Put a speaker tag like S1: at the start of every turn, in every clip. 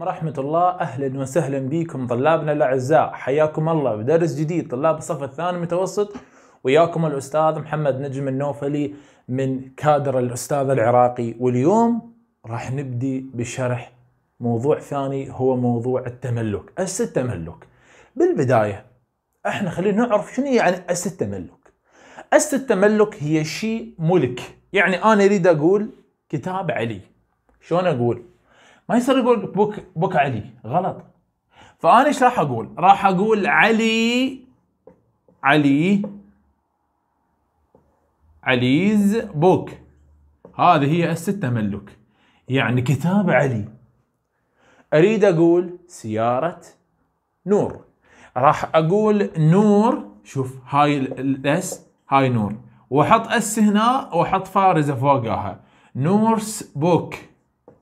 S1: ورحمة الله أهلا وسهلا بكم طلابنا الأعزاء حياكم الله بدرس جديد طلاب الصف الثاني متوسط وياكم الأستاذ محمد نجم النوفلي من كادر الأستاذ العراقي واليوم راح نبدي بشرح موضوع ثاني هو موضوع التملك أس التملك بالبداية احنا خلينا نعرف شنو يعني أس التملك أس التملك هي شيء ملك يعني أنا أريد أقول كتاب علي شلون أقول ما يصير يقول بوك بوك علي غلط فانا ايش راح اقول؟ راح اقول علي علي عليز بوك هذه هي الست تملك يعني كتاب علي اريد اقول سيارة نور راح اقول نور شوف هاي الاس هاي نور واحط اس هنا واحط فارزة فوقها نورس بوك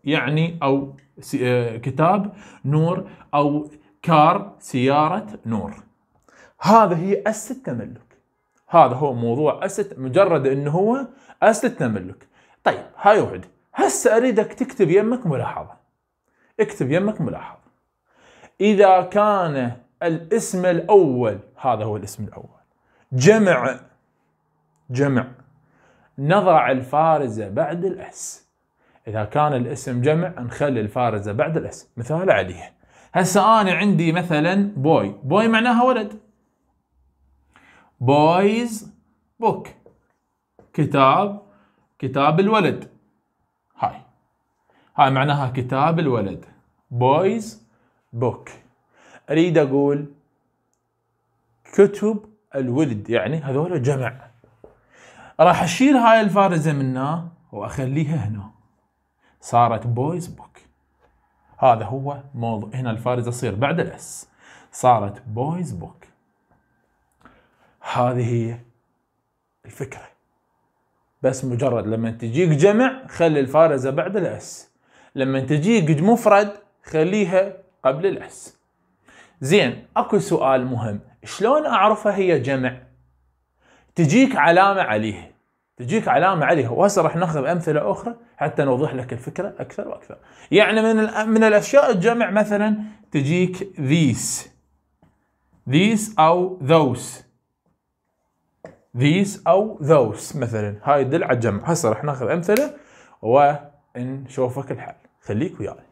S1: يعني او آه، كتاب نور او كار سياره نور هذا هي اسس التملك هذا هو موضوع اسس مجرد انه هو اسس التملك طيب هاي وحده هسه اريدك تكتب يمك ملاحظه اكتب يمك ملاحظه اذا كان الاسم الاول هذا هو الاسم الاول جمع جمع نضع الفارزه بعد الاس اذا كان الاسم جمع نخلي الفارزه بعد الاسم مثال عليه هسه انا عندي مثلا بوي بوي معناها ولد بويز بوك كتاب كتاب الولد هاي هاي معناها كتاب الولد بويز بوك اريد اقول كتب الولد يعني هذول جمع راح اشيل هاي الفارزه منه واخليها هنا صارت بويز بوك هذا هو موضوع هنا الفارزة تصير بعد الاس صارت بويز بوك هذه هي الفكرة بس مجرد لما تجيك جمع خلي الفارزة بعد الاس لما تجيك مفرد خليها قبل الاس زين اكو سؤال مهم شلون اعرفها هي جمع تجيك علامة عليها تجيك علامة عليها وهسه راح ناخذ أمثلة أخرى حتى نوضح لك الفكرة أكثر وأكثر يعني من, من الأشياء الجمع مثلا تجيك ذيس ذيس أو ذوس ذيس أو ذوس مثلا هاي تدل على الجمع هسه راح ناخذ أمثلة ونشوفك الحل خليك وياي